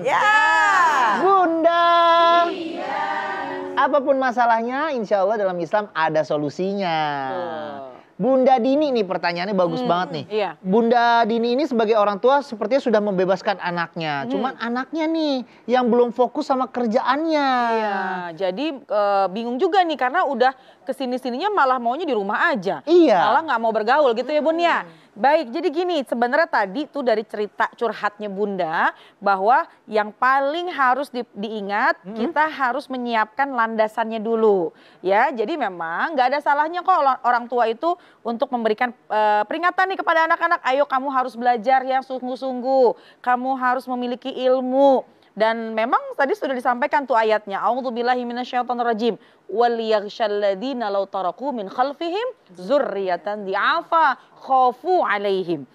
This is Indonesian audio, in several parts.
Bun? Ya. Bunda. Iya. Apapun masalahnya, insya Allah dalam Islam ada solusinya. Oh. Bunda Dini nih pertanyaannya bagus hmm, banget nih. Iya. Bunda Dini ini sebagai orang tua sepertinya sudah membebaskan anaknya. Hmm. Cuman anaknya nih yang belum fokus sama kerjaannya. Iya. Nah, jadi e, bingung juga nih karena udah kesini-sininya malah maunya di rumah aja. Iya. Malah nggak mau bergaul gitu ya Bun ya. Hmm. Baik, jadi gini sebenarnya tadi tuh dari cerita curhatnya Bunda bahwa yang paling harus di, diingat hmm. kita harus menyiapkan landasannya dulu ya. Jadi memang nggak ada salahnya kok orang tua itu untuk memberikan e, peringatan nih kepada anak-anak. Ayo kamu harus belajar yang sungguh-sungguh, kamu harus memiliki ilmu dan memang tadi sudah disampaikan tuh ayatnya. A'udzubillahi minasyaitonirrajim. Wal yaghsyalladzina law taraku min khalfihim dzurriatan di'afa khafu 'alaihim.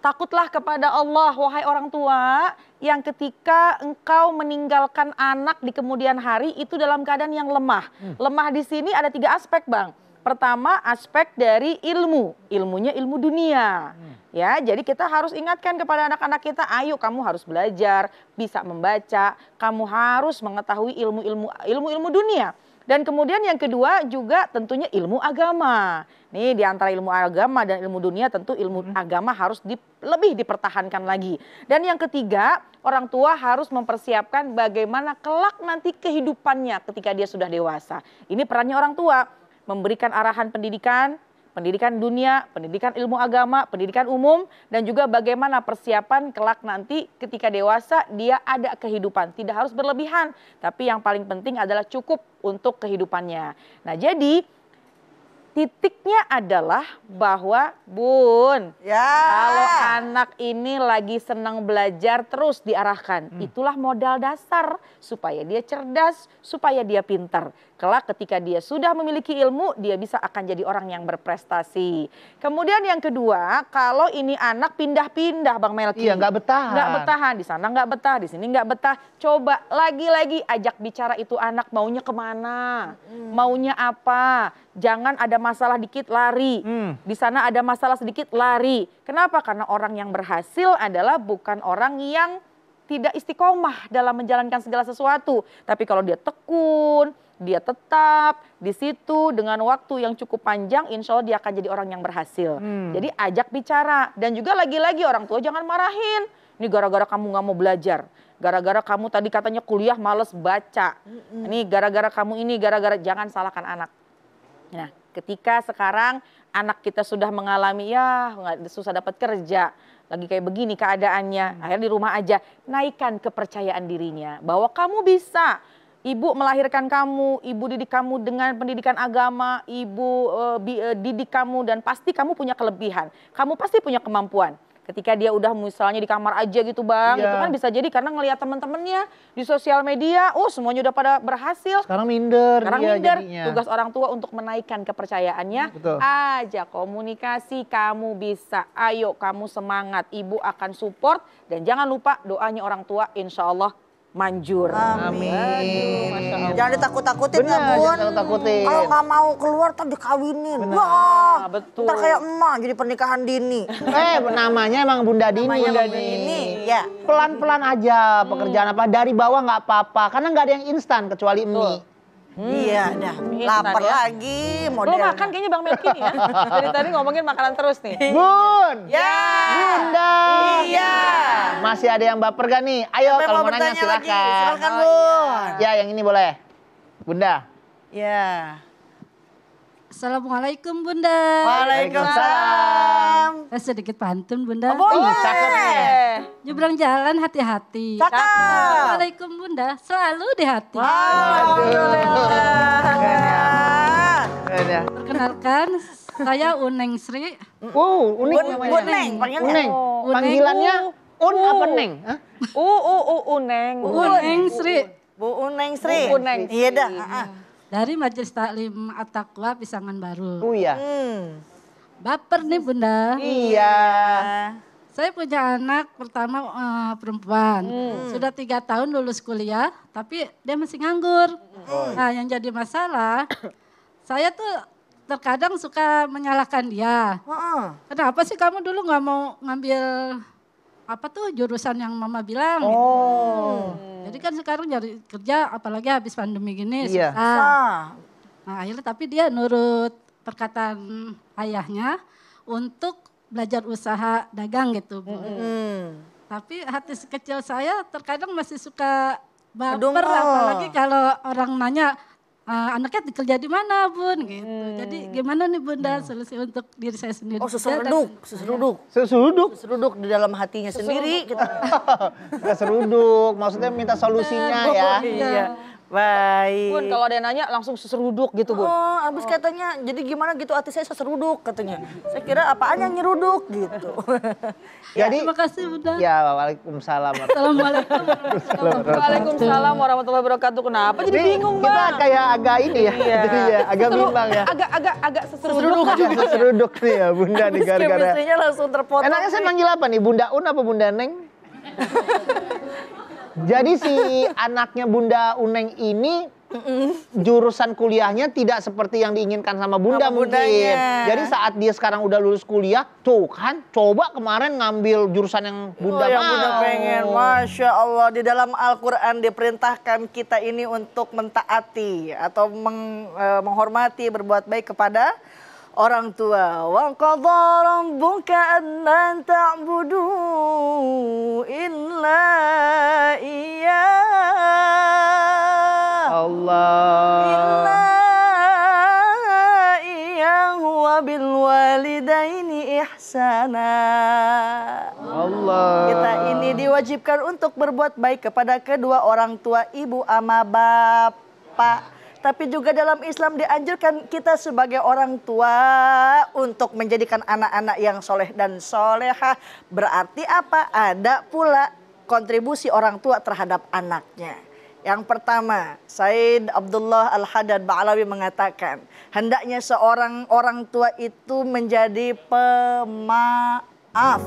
Takutlah kepada Allah wahai orang tua yang ketika engkau meninggalkan anak di kemudian hari itu dalam keadaan yang lemah. Hmm. Lemah di sini ada tiga aspek, Bang Pertama aspek dari ilmu, ilmunya ilmu dunia. Hmm. Ya, jadi kita harus ingatkan kepada anak-anak kita, ayo kamu harus belajar, bisa membaca, kamu harus mengetahui ilmu-ilmu ilmu-ilmu dunia. Dan kemudian yang kedua juga tentunya ilmu agama. Nih di antara ilmu agama dan ilmu dunia tentu ilmu hmm. agama harus di, lebih dipertahankan lagi. Dan yang ketiga, orang tua harus mempersiapkan bagaimana kelak nanti kehidupannya ketika dia sudah dewasa. Ini perannya orang tua memberikan arahan pendidikan, pendidikan dunia, pendidikan ilmu agama, pendidikan umum, dan juga bagaimana persiapan kelak nanti ketika dewasa dia ada kehidupan. Tidak harus berlebihan, tapi yang paling penting adalah cukup untuk kehidupannya. Nah jadi titiknya adalah bahwa Bun, ya. kalau anak ini lagi senang belajar terus diarahkan, hmm. itulah modal dasar supaya dia cerdas, supaya dia pintar. Kelak ketika dia sudah memiliki ilmu, dia bisa akan jadi orang yang berprestasi. Kemudian yang kedua, kalau ini anak pindah-pindah Bang Melki. Iya, nggak betah. Nggak betah di sana nggak betah, di sini nggak betah. Coba lagi-lagi ajak bicara itu anak maunya kemana, hmm. maunya apa. Jangan ada masalah dikit lari, hmm. di sana ada masalah sedikit lari. Kenapa? Karena orang yang berhasil adalah bukan orang yang tidak istiqomah dalam menjalankan segala sesuatu. Tapi kalau dia tekun, dia tetap di situ dengan waktu yang cukup panjang, insya Allah dia akan jadi orang yang berhasil. Hmm. Jadi ajak bicara dan juga lagi-lagi orang tua jangan marahin. Ini gara-gara kamu nggak mau belajar, gara-gara kamu tadi katanya kuliah males baca. Hmm. Ini gara-gara kamu ini, gara-gara jangan salahkan anak. Nah, ketika sekarang anak kita sudah mengalami ya susah dapat kerja, lagi kayak begini keadaannya, hmm. akhirnya di rumah aja naikkan kepercayaan dirinya bahwa kamu bisa Ibu melahirkan kamu, ibu didik kamu dengan pendidikan agama, ibu eh, eh, didik kamu dan pasti kamu punya kelebihan. Kamu pasti punya kemampuan. Ketika dia udah misalnya di kamar aja gitu bang, yeah. itu iya. kan bisa jadi karena ngelihat temen-temennya di sosial media, oh semuanya udah pada berhasil. Sekarang minder. Sekarang minder. Jadinya. Tugas orang tua untuk menaikkan kepercayaannya. Hmm, betul. Aja komunikasi, kamu bisa. Ayo kamu semangat, ibu akan support dan jangan lupa doanya orang tua, insya Allah manjur. Amin. Aduh, ya, Jangan ditakut-takutin ya Bun. Kalau nggak mau keluar tapi dikawinin. Benar, Wah, betul. Ntar kayak emak jadi pernikahan dini. eh namanya emang Bunda Dini. Namanya Bunda Dini. Ya. Pelan-pelan aja pekerjaan hmm. apa dari bawah nggak apa-apa karena nggak ada yang instan kecuali mie. Hmm. Iya, dah lapar ya. lagi. Model. Lo makan kayaknya Bang Melki nih ya. Dari tadi ngomongin makanan terus nih. Iya. Bun. Ya. Bunda. Iya. Masih ada yang baper gak nih? Ayo Sampai kalau mau nanya silakan. Lagi. Silakan oh, Bun. Iya. Ya. yang ini boleh. Bunda. Ya. Assalamualaikum Bunda. Waalaikumsalam. Waalaikumsalam. Eh, Sedikit pantun Bunda. Oh, boleh. Cakep nih. Nyebrang jalan hati-hati. Cakep. Assalamualaikum Bunda, selalu di hati. Alhamdulillah. Perkenalkan, saya Uneng Sri. Uh, Uneng. Uneng, oh, Uneng. Panggilannya Un apa Neng? U, U, U, Uneng. Uneng Sri. Bu Uneng Sri. Bu Uneng Sri. Iya dah. Dari Majelis Taklim Ataqwa Pisangan Baru. Oh iya. Hmm. Baper nih bunda. Iya. Saya punya anak pertama uh, perempuan, hmm. sudah tiga tahun lulus kuliah, tapi dia masih nganggur. Oh. Nah yang jadi masalah, saya tuh terkadang suka menyalahkan dia. Oh. Kenapa sih kamu dulu nggak mau ngambil apa tuh jurusan yang mama bilang? Oh. Hmm. Jadi kan sekarang nyari kerja, apalagi habis pandemi gini iya. susah. Nah akhirnya tapi dia nurut perkataan ayahnya untuk belajar usaha dagang gitu Bu. Mm. Tapi hati kecil saya terkadang masih suka baper Aduh, oh. apalagi kalau orang nanya eh, anaknya kerja di mana bun gitu. Hmm. Jadi gimana nih bunda hmm. solusi untuk diri saya sendiri? Oh seseruduk, seseruduk, iya. seseruduk, seseruduk di dalam hatinya seseruduk. sendiri. Kita... seruduk, maksudnya minta solusinya ya. Iya. Baik. Bun, kalau ada yang nanya langsung seseruduk gitu, Bun. Oh, habis oh. katanya jadi gimana gitu hati saya seseruduk katanya. Saya kira apaan yang nyeruduk gitu. jadi terima kasih udah. Ya, Waalaikumsalam. Waalaikumsalam warahmatullahi wabarakatuh. Kenapa jadi bingung, Bang? Kita kayak agak ini ya. Jadi ya iya, agak Seseru, bimbang ya. Agak agak agak seseruduk juga. Seseruduk nih ya, Bunda nih gara-gara. langsung terpotong. Enaknya saya manggil apa nih? Bunda Un apa Bunda Neng? Jadi si anaknya Bunda Uneng ini jurusan kuliahnya tidak seperti yang diinginkan sama bunda sama mungkin. Bundanya. Jadi saat dia sekarang udah lulus kuliah, tuh kan coba kemarin ngambil jurusan yang oh, bunda oh, yang mau. bunda pengen, masya Allah di dalam Al-Quran diperintahkan kita ini untuk mentaati atau meng, e, menghormati berbuat baik kepada orang tua. Wa qadha rabbuka an ta'budu illa iya. Allah. Illa iya wa bil walidaini ihsana. Allah. Kita ini diwajibkan untuk berbuat baik kepada kedua orang tua, ibu ama bapak tapi juga dalam Islam dianjurkan kita sebagai orang tua untuk menjadikan anak-anak yang soleh dan soleha. Berarti apa? Ada pula kontribusi orang tua terhadap anaknya. Yang pertama, Said Abdullah Al-Haddad Ba'alawi mengatakan, hendaknya seorang orang tua itu menjadi pemaaf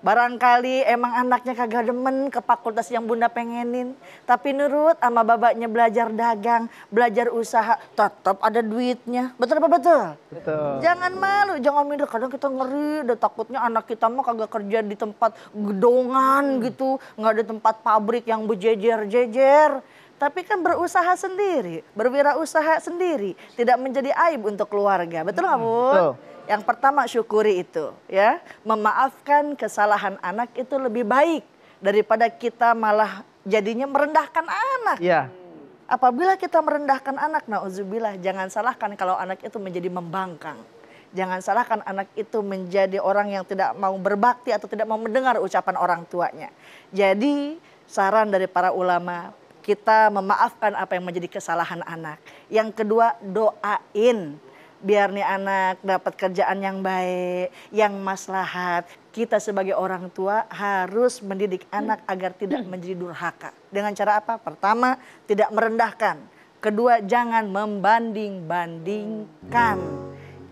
Barangkali emang anaknya kagak demen ke fakultas yang bunda pengenin. Tapi nurut sama babaknya belajar dagang, belajar usaha, tetap ada duitnya. Betul apa betul? Betul. Jangan malu, jangan minder. Kadang kita ngeri, udah takutnya anak kita mah kagak kerja di tempat gedongan gitu. Nggak ada tempat pabrik yang berjejer-jejer. Tapi kan berusaha sendiri, berwirausaha sendiri. Tidak menjadi aib untuk keluarga. Betul nggak, Bu? Betul. Yang pertama syukuri itu ya. Memaafkan kesalahan anak itu lebih baik daripada kita malah jadinya merendahkan anak. Iya. Apabila kita merendahkan anak, nauzubillah, jangan salahkan kalau anak itu menjadi membangkang. Jangan salahkan anak itu menjadi orang yang tidak mau berbakti atau tidak mau mendengar ucapan orang tuanya. Jadi saran dari para ulama, kita memaafkan apa yang menjadi kesalahan anak. Yang kedua, doain biar nih anak dapat kerjaan yang baik, yang maslahat. Kita sebagai orang tua harus mendidik anak agar tidak hmm. menjadi durhaka. Dengan cara apa? Pertama, tidak merendahkan. Kedua, jangan membanding-bandingkan.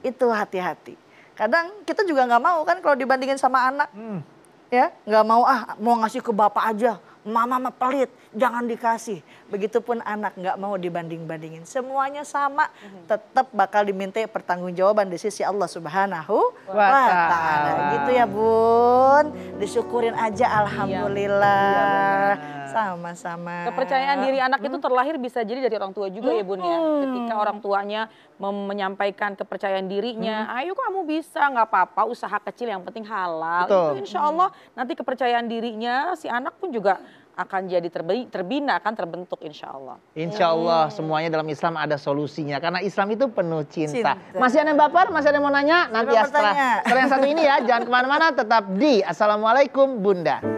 Itu hati-hati. Kadang kita juga nggak mau kan kalau dibandingin sama anak. Hmm. Ya, nggak mau ah, mau ngasih ke bapak aja mama mah pelit, jangan dikasih. Begitupun anak nggak mau dibanding-bandingin. Semuanya sama, mhm. tetap bakal diminta pertanggungjawaban di sisi Allah Subhanahu wa taala. Gitu ya, Bun. Disyukurin aja iya, alhamdulillah. Sama-sama. Kepercayaan diri anak itu terlahir bisa jadi dari orang tua juga hmm. ya Bun ya. Ketika orang tuanya menyampaikan kepercayaan dirinya, hmm. ayo kamu bisa, nggak apa-apa, usaha kecil yang penting halal. Betul. Itu insya Allah nanti kepercayaan dirinya si anak pun juga akan jadi terbina, akan terbentuk insya Allah. Insya Allah semuanya dalam Islam ada solusinya. Karena Islam itu penuh cinta. cinta. Masih ada yang baper? Masih ada yang mau nanya? Nanti setelah, setelah yang satu ini ya. Jangan kemana-mana, tetap di Assalamualaikum Bunda.